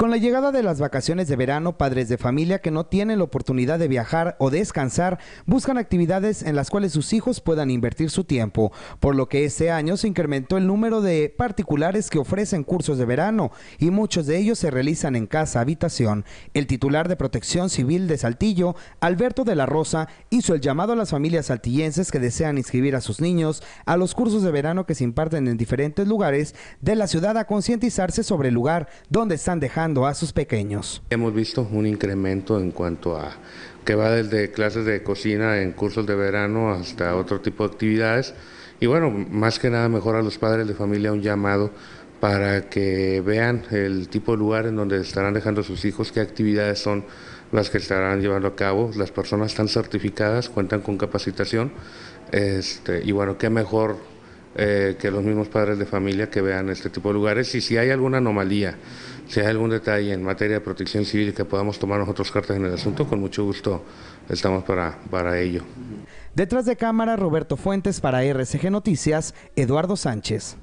Con la llegada de las vacaciones de verano, padres de familia que no tienen la oportunidad de viajar o descansar buscan actividades en las cuales sus hijos puedan invertir su tiempo, por lo que este año se incrementó el número de particulares que ofrecen cursos de verano y muchos de ellos se realizan en casa habitación. El titular de Protección Civil de Saltillo, Alberto de la Rosa, hizo el llamado a las familias saltillenses que desean inscribir a sus niños a los cursos de verano que se imparten en diferentes lugares de la ciudad a concientizarse sobre el lugar donde están dejando a sus pequeños. Hemos visto un incremento en cuanto a que va desde clases de cocina en cursos de verano hasta otro tipo de actividades. Y bueno, más que nada mejor a los padres de familia un llamado para que vean el tipo de lugar en donde estarán dejando a sus hijos, qué actividades son las que estarán llevando a cabo. Las personas están certificadas, cuentan con capacitación. Este, y bueno, qué mejor eh, que los mismos padres de familia que vean este tipo de lugares. Y si hay alguna anomalía, si hay algún detalle en materia de protección civil que podamos tomar nosotros cartas en el asunto, con mucho gusto estamos para, para ello. Detrás de cámara, Roberto Fuentes para RCG Noticias, Eduardo Sánchez.